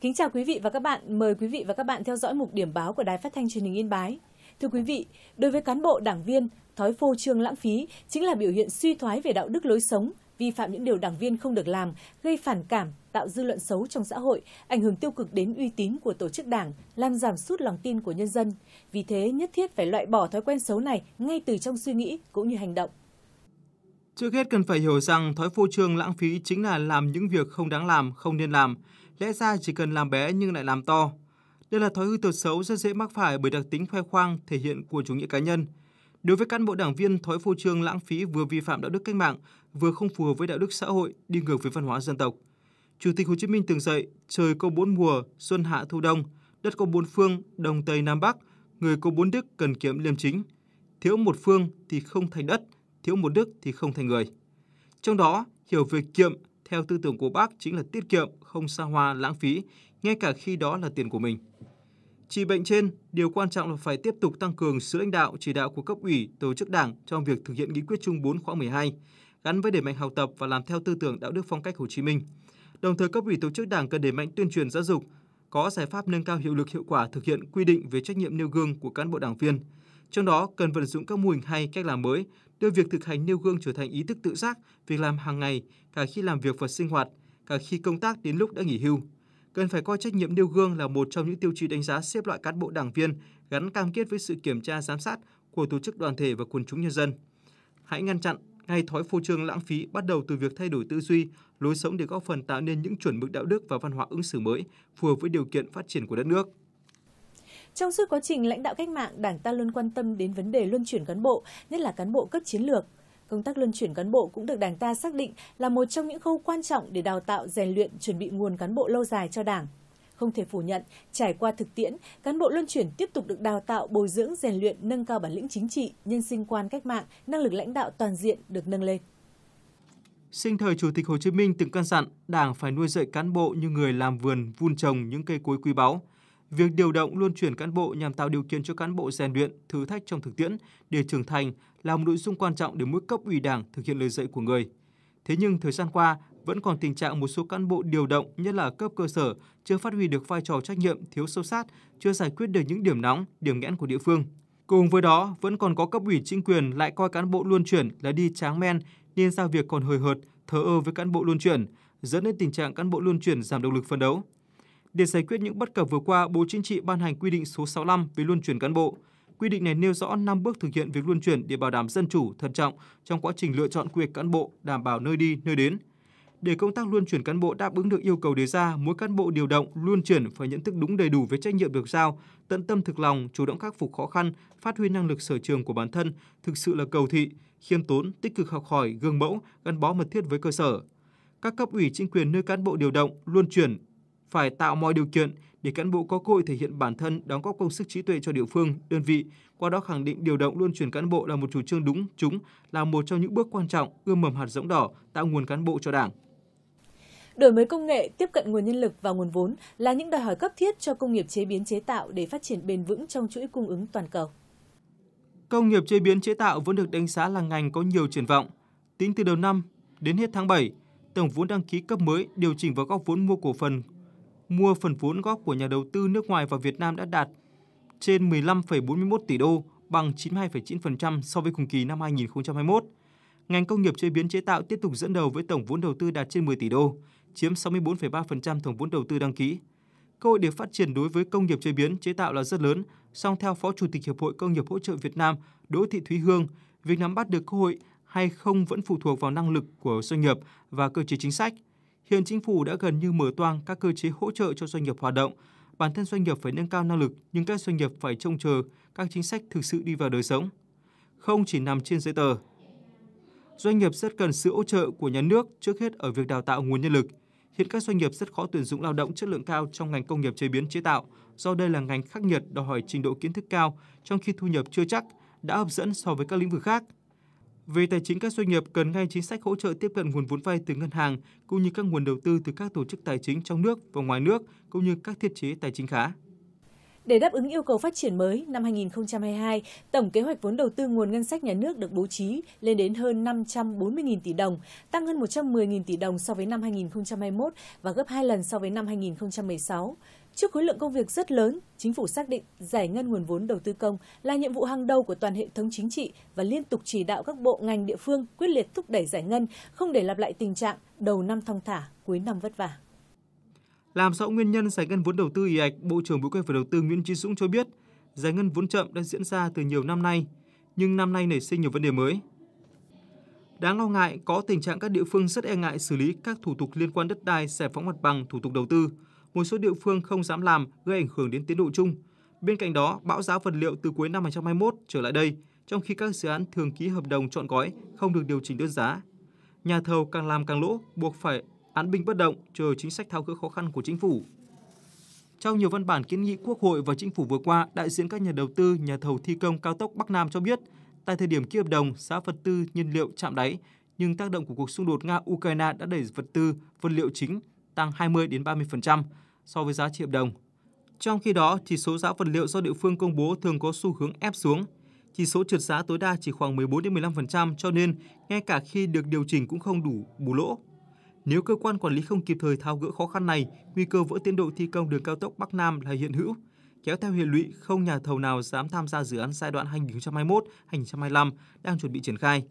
Kính chào quý vị và các bạn, mời quý vị và các bạn theo dõi mục điểm báo của Đài Phát thanh Truyền hình Yên Bái. Thưa quý vị, đối với cán bộ đảng viên, thói phô trương lãng phí chính là biểu hiện suy thoái về đạo đức lối sống, vi phạm những điều đảng viên không được làm, gây phản cảm, tạo dư luận xấu trong xã hội, ảnh hưởng tiêu cực đến uy tín của tổ chức đảng, làm giảm sút lòng tin của nhân dân. Vì thế, nhất thiết phải loại bỏ thói quen xấu này ngay từ trong suy nghĩ cũng như hành động. Trước hết cần phải hiểu rằng thói phô trương lãng phí chính là làm những việc không đáng làm, không nên làm lẽ ra chỉ cần làm bé nhưng lại làm to. Đây là thói hư tật xấu rất dễ mắc phải bởi đặc tính khoe khoang thể hiện của chủ nghĩa cá nhân. Đối với cán bộ đảng viên, thói phô trương lãng phí vừa vi phạm đạo đức cách mạng, vừa không phù hợp với đạo đức xã hội, đi ngược với văn hóa dân tộc. Chủ tịch Hồ Chí Minh từng dạy, trời có bốn mùa, xuân hạ thu đông, đất có bốn phương, đông tây nam bắc, người có bốn đức cần kiệm liêm chính. Thiếu một phương thì không thành đất, thiếu một đức thì không thành người. Trong đó, hiểu về kiệm theo tư tưởng của bác chính là tiết kiệm, không xa hoa, lãng phí, ngay cả khi đó là tiền của mình. Chỉ bệnh trên, điều quan trọng là phải tiếp tục tăng cường sự lãnh đạo chỉ đạo của cấp ủy, tổ chức đảng trong việc thực hiện nghị quyết chung 4 khóa 12, gắn với đẩy mạnh học tập và làm theo tư tưởng đạo đức phong cách Hồ Chí Minh. Đồng thời cấp ủy tổ chức đảng cần đẩy mạnh tuyên truyền giáo dục, có giải pháp nâng cao hiệu lực hiệu quả thực hiện quy định về trách nhiệm nêu gương của cán bộ đảng viên. Trong đó cần vận dụng các mô hình hay cách làm mới đưa việc thực hành nêu gương trở thành ý thức tự giác, việc làm hàng ngày, cả khi làm việc và sinh hoạt, cả khi công tác đến lúc đã nghỉ hưu. Cần phải coi trách nhiệm nêu gương là một trong những tiêu chí đánh giá xếp loại cán bộ đảng viên gắn cam kết với sự kiểm tra giám sát của tổ chức đoàn thể và quần chúng nhân dân. Hãy ngăn chặn ngay thói phô trương lãng phí bắt đầu từ việc thay đổi tư duy, lối sống để góp phần tạo nên những chuẩn mực đạo đức và văn hóa ứng xử mới phù hợp với điều kiện phát triển của đất nước. Trong suốt quá trình lãnh đạo cách mạng, Đảng ta luôn quan tâm đến vấn đề luân chuyển cán bộ, nhất là cán bộ cấp chiến lược. Công tác luân chuyển cán bộ cũng được Đảng ta xác định là một trong những khâu quan trọng để đào tạo, rèn luyện, chuẩn bị nguồn cán bộ lâu dài cho Đảng. Không thể phủ nhận, trải qua thực tiễn, cán bộ luân chuyển tiếp tục được đào tạo, bồi dưỡng, rèn luyện, nâng cao bản lĩnh chính trị, nhân sinh quan cách mạng, năng lực lãnh đạo toàn diện được nâng lên. Sinh thời Chủ tịch Hồ Chí Minh từng căn dặn Đảng phải nuôi dạy cán bộ như người làm vườn vun trồng những cây cối quý báu, Việc điều động luân chuyển cán bộ nhằm tạo điều kiện cho cán bộ rèn luyện, thử thách trong thực tiễn để trưởng thành là một nội dung quan trọng để mỗi cấp ủy Đảng thực hiện lời dạy của người. Thế nhưng thời gian qua vẫn còn tình trạng một số cán bộ điều động, nhất là cấp cơ sở, chưa phát huy được vai trò trách nhiệm, thiếu sâu sát, chưa giải quyết được những điểm nóng, điểm nghẽn của địa phương. Cùng với đó, vẫn còn có cấp ủy chính quyền lại coi cán bộ luân chuyển là đi tráng men nên giao việc còn hời hợt, thờ ơ với cán bộ luân chuyển, dẫn đến tình trạng cán bộ luân chuyển giảm động lực phấn đấu. Để giải quyết những bất cập vừa qua, Bộ Chính trị ban hành quy định số 65 về luân chuyển cán bộ. Quy định này nêu rõ 5 bước thực hiện việc luân chuyển để bảo đảm dân chủ, thận trọng trong quá trình lựa chọn quy hoạch cán bộ, đảm bảo nơi đi, nơi đến. Để công tác luân chuyển cán bộ đáp ứng được yêu cầu đề ra, mỗi cán bộ điều động, luân chuyển phải nhận thức đúng đầy đủ về trách nhiệm được giao, tận tâm thực lòng, chủ động khắc phục khó khăn, phát huy năng lực sở trường của bản thân, thực sự là cầu thị, khiêm tốn, tích cực học hỏi, gương mẫu, gắn bó mật thiết với cơ sở. Các cấp ủy chính quyền nơi cán bộ điều động, luân chuyển phải tạo mọi điều kiện để cán bộ có cơ hội thể hiện bản thân, đóng góp công sức trí tuệ cho địa phương, đơn vị, qua đó khẳng định điều động luân chuyển cán bộ là một chủ trương đúng, chúng là một trong những bước quan trọng ươm mầm hạt giống đỏ, tạo nguồn cán bộ cho Đảng. Đổi mới công nghệ, tiếp cận nguồn nhân lực và nguồn vốn là những đòi hỏi cấp thiết cho công nghiệp chế biến chế tạo để phát triển bền vững trong chuỗi cung ứng toàn cầu. Công nghiệp chế biến chế tạo vẫn được đánh giá là ngành có nhiều triển vọng. Tính từ đầu năm đến hết tháng 7, tổng vốn đăng ký cấp mới điều chỉnh và góp vốn mua cổ phần mua phần vốn góp của nhà đầu tư nước ngoài vào Việt Nam đã đạt trên 15,41 tỷ đô, bằng 92,9% so với cùng kỳ năm 2021. Ngành công nghiệp chế biến chế tạo tiếp tục dẫn đầu với tổng vốn đầu tư đạt trên 10 tỷ đô, chiếm 64,3% tổng vốn đầu tư đăng ký. Cơ hội để phát triển đối với công nghiệp chế biến chế tạo là rất lớn, song theo Phó Chủ tịch Hiệp hội Công nghiệp hỗ trợ Việt Nam Đỗ Thị Thúy Hương, việc nắm bắt được cơ hội hay không vẫn phụ thuộc vào năng lực của doanh nghiệp và cơ chế chính sách – Hiện chính phủ đã gần như mở toang các cơ chế hỗ trợ cho doanh nghiệp hoạt động. Bản thân doanh nghiệp phải nâng cao năng lực, nhưng các doanh nghiệp phải trông chờ các chính sách thực sự đi vào đời sống, không chỉ nằm trên giấy tờ. Doanh nghiệp rất cần sự hỗ trợ của nhà nước trước hết ở việc đào tạo nguồn nhân lực. Hiện các doanh nghiệp rất khó tuyển dụng lao động chất lượng cao trong ngành công nghiệp chế biến chế tạo, do đây là ngành khắc nghiệt đòi hỏi trình độ kiến thức cao, trong khi thu nhập chưa chắc đã hấp dẫn so với các lĩnh vực khác – về tài chính, các doanh nghiệp cần ngay chính sách hỗ trợ tiếp cận nguồn vốn vay từ ngân hàng, cũng như các nguồn đầu tư từ các tổ chức tài chính trong nước và ngoài nước, cũng như các thiết chế tài chính khá. Để đáp ứng yêu cầu phát triển mới, năm 2022, tổng kế hoạch vốn đầu tư nguồn ngân sách nhà nước được bố trí lên đến hơn 540.000 tỷ đồng, tăng hơn 110.000 tỷ đồng so với năm 2021 và gấp 2 lần so với năm 2016. Trước khối lượng công việc rất lớn, chính phủ xác định giải ngân nguồn vốn đầu tư công là nhiệm vụ hàng đầu của toàn hệ thống chính trị và liên tục chỉ đạo các bộ ngành địa phương quyết liệt thúc đẩy giải ngân, không để lặp lại tình trạng đầu năm thong thả, cuối năm vất vả. Làm rõ nguyên nhân giải ngân vốn đầu tư ì ạch, Bộ trưởng Bộ Kế hoạch và Đầu tư Nguyễn Chí Dũng cho biết, giải ngân vốn chậm đã diễn ra từ nhiều năm nay, nhưng năm nay nảy sinh nhiều vấn đề mới. Đáng lo ngại, có tình trạng các địa phương rất e ngại xử lý các thủ tục liên quan đất đai, giải phóng mặt bằng, thủ tục đầu tư. Một số địa phương không dám làm gây ảnh hưởng đến tiến độ chung. Bên cạnh đó, bão giá vật liệu từ cuối năm 2021 trở lại đây, trong khi các dự án thường ký hợp đồng chọn gói không được điều chỉnh đơn giá. Nhà thầu càng làm càng lỗ, buộc phải án binh bất động chờ chính sách tháo gỡ khó khăn của chính phủ. Trong nhiều văn bản kiến nghị Quốc hội và chính phủ vừa qua, đại diện các nhà đầu tư, nhà thầu thi công cao tốc Bắc Nam cho biết, tại thời điểm ký hợp đồng, giá vật tư nhiên liệu chạm đáy, nhưng tác động của cuộc xung đột Nga-Ukraine đã đẩy vật tư, vật liệu chính tăng 20 đến 30% so với giá trị hợp đồng. Trong khi đó, chỉ số giá vật liệu do địa phương công bố thường có xu hướng ép xuống. Chỉ số trượt giá tối đa chỉ khoảng 14 đến 15% cho nên ngay cả khi được điều chỉnh cũng không đủ bù lỗ. Nếu cơ quan quản lý không kịp thời thao gỡ khó khăn này, nguy cơ vỡ tiến độ thi công đường cao tốc Bắc Nam là hiện hữu, kéo theo hệ lụy không nhà thầu nào dám tham gia dự án giai đoạn 2021-2025 đang chuẩn bị triển khai.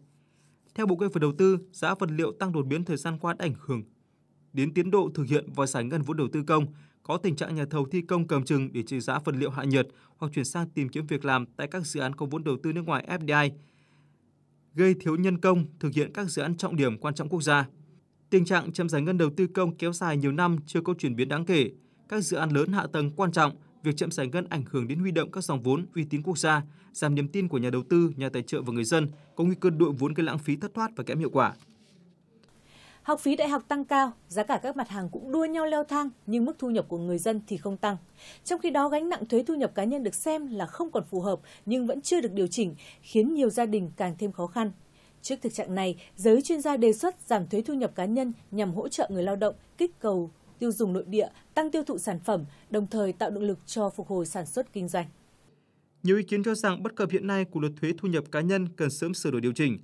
Theo Bộ Kế hoạch Đầu tư, giá vật liệu tăng đột biến thời gian qua đã ảnh hưởng đến tiến độ thực hiện và giải ngân vốn đầu tư công, có tình trạng nhà thầu thi công cầm chừng để trị giá vật liệu hạ nhiệt hoặc chuyển sang tìm kiếm việc làm tại các dự án có vốn đầu tư nước ngoài FDI, gây thiếu nhân công thực hiện các dự án trọng điểm quan trọng quốc gia. Tình trạng chậm giải ngân đầu tư công kéo dài nhiều năm chưa có chuyển biến đáng kể. Các dự án lớn hạ tầng quan trọng, việc chậm giải ngân ảnh hưởng đến huy động các dòng vốn uy tín quốc gia, giảm niềm tin của nhà đầu tư, nhà tài trợ và người dân, có nguy cơ đội vốn gây lãng phí thất thoát và kém hiệu quả. Học phí đại học tăng cao, giá cả các mặt hàng cũng đua nhau leo thang nhưng mức thu nhập của người dân thì không tăng. Trong khi đó gánh nặng thuế thu nhập cá nhân được xem là không còn phù hợp nhưng vẫn chưa được điều chỉnh, khiến nhiều gia đình càng thêm khó khăn. Trước thực trạng này, giới chuyên gia đề xuất giảm thuế thu nhập cá nhân nhằm hỗ trợ người lao động, kích cầu tiêu dùng nội địa, tăng tiêu thụ sản phẩm, đồng thời tạo động lực cho phục hồi sản xuất kinh doanh. Nhiều ý kiến cho rằng bất cập hiện nay của luật thuế thu nhập cá nhân cần sớm sửa đổi điều chỉnh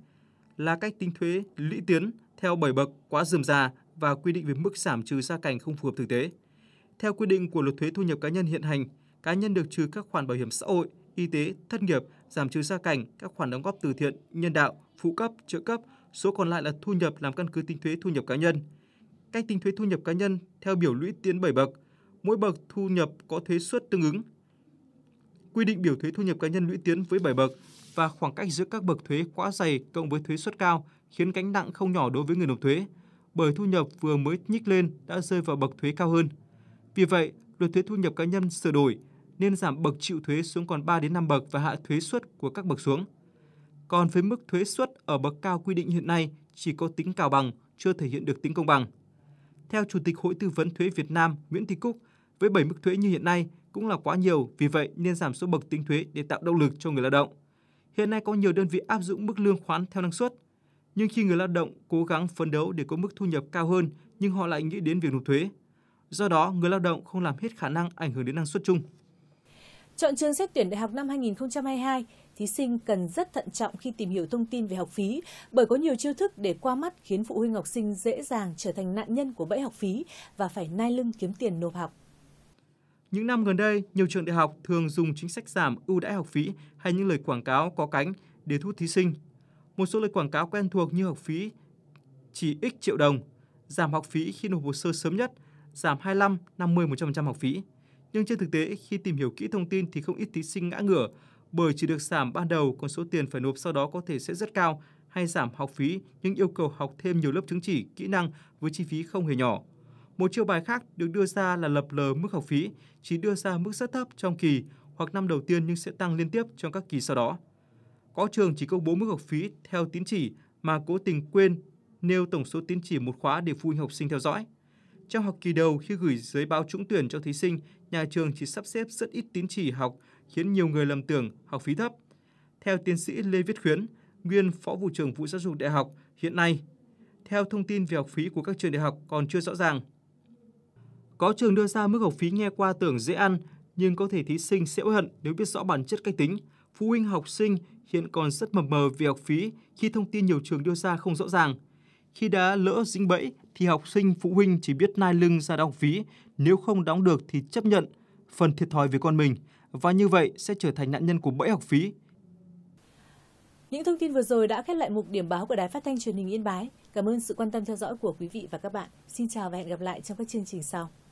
là cách tính thuế lũy tiến theo bảy bậc quá dườm già và quy định về mức giảm trừ gia cảnh không phù hợp thực tế. Theo quy định của luật thuế thu nhập cá nhân hiện hành, cá nhân được trừ các khoản bảo hiểm xã hội, y tế, thất nghiệp giảm trừ gia cảnh, các khoản đóng góp từ thiện, nhân đạo, phụ cấp, trợ cấp, số còn lại là thu nhập làm căn cứ tính thuế thu nhập cá nhân. Cách tính thuế thu nhập cá nhân theo biểu lũy tiến 7 bậc, mỗi bậc thu nhập có thuế suất tương ứng. Quy định biểu thuế thu nhập cá nhân lũy tiến với 7 bậc và khoảng cách giữa các bậc thuế quá dày cộng với thuế suất cao khiến gánh nặng không nhỏ đối với người nộp thuế, bởi thu nhập vừa mới nhích lên đã rơi vào bậc thuế cao hơn. Vì vậy, luật thuế thu nhập cá nhân sửa đổi nên giảm bậc chịu thuế xuống còn 3 đến 5 bậc và hạ thuế suất của các bậc xuống. Còn với mức thuế suất ở bậc cao quy định hiện nay chỉ có tính cao bằng, chưa thể hiện được tính công bằng. Theo Chủ tịch Hội Tư vấn Thuế Việt Nam Nguyễn Thị Cúc, với 7 mức thuế như hiện nay cũng là quá nhiều, vì vậy nên giảm số bậc tính thuế để tạo động lực cho người lao động. Hiện nay có nhiều đơn vị áp dụng mức lương khoán theo năng suất, nhưng khi người lao động cố gắng phấn đấu để có mức thu nhập cao hơn nhưng họ lại nghĩ đến việc nộp thuế. Do đó, người lao động không làm hết khả năng ảnh hưởng đến năng suất chung. Chọn trường xét tuyển đại học năm 2022, thí sinh cần rất thận trọng khi tìm hiểu thông tin về học phí bởi có nhiều chiêu thức để qua mắt khiến phụ huynh học sinh dễ dàng trở thành nạn nhân của bẫy học phí và phải nai lưng kiếm tiền nộp học. Những năm gần đây, nhiều trường đại học thường dùng chính sách giảm ưu đãi học phí hay những lời quảng cáo có cánh để thu hút thí sinh. Một số lời quảng cáo quen thuộc như học phí chỉ ít triệu đồng, giảm học phí khi nộp hồ sơ sớm nhất, giảm 25, 50, 100% học phí nhưng trên thực tế khi tìm hiểu kỹ thông tin thì không ít thí sinh ngã ngửa bởi chỉ được giảm ban đầu còn số tiền phải nộp sau đó có thể sẽ rất cao hay giảm học phí nhưng yêu cầu học thêm nhiều lớp chứng chỉ, kỹ năng với chi phí không hề nhỏ. Một chiêu bài khác được đưa ra là lập lờ mức học phí, chỉ đưa ra mức rất thấp trong kỳ hoặc năm đầu tiên nhưng sẽ tăng liên tiếp trong các kỳ sau đó. Có trường chỉ công bố mức học phí theo tín chỉ mà cố tình quên nêu tổng số tín chỉ một khóa để phụ huynh học sinh theo dõi. Trong học kỳ đầu khi gửi giấy báo trúng tuyển cho thí sinh, nhà trường chỉ sắp xếp rất ít tín chỉ học, khiến nhiều người lầm tưởng học phí thấp. Theo tiến sĩ Lê Viết Khuyến, nguyên Phó vụ trưởng vụ giáo dục đại học, hiện nay, theo thông tin về học phí của các trường đại học còn chưa rõ ràng. Có trường đưa ra mức học phí nghe qua tưởng dễ ăn, nhưng có thể thí sinh sẽ hận nếu biết rõ bản chất cách tính. Phụ huynh học sinh hiện còn rất mập mờ về học phí khi thông tin nhiều trường đưa ra không rõ ràng. Khi đã lỡ dính bẫy, thì học sinh phụ huynh chỉ biết nai lưng ra đóng phí, nếu không đóng được thì chấp nhận phần thiệt thòi về con mình và như vậy sẽ trở thành nạn nhân của bẫy học phí. Những thông tin vừa rồi đã khép lại mục điểm báo của Đài Phát thanh Truyền hình Yên Bái. Cảm ơn sự quan tâm theo dõi của quý vị và các bạn. Xin chào và hẹn gặp lại trong các chương trình sau.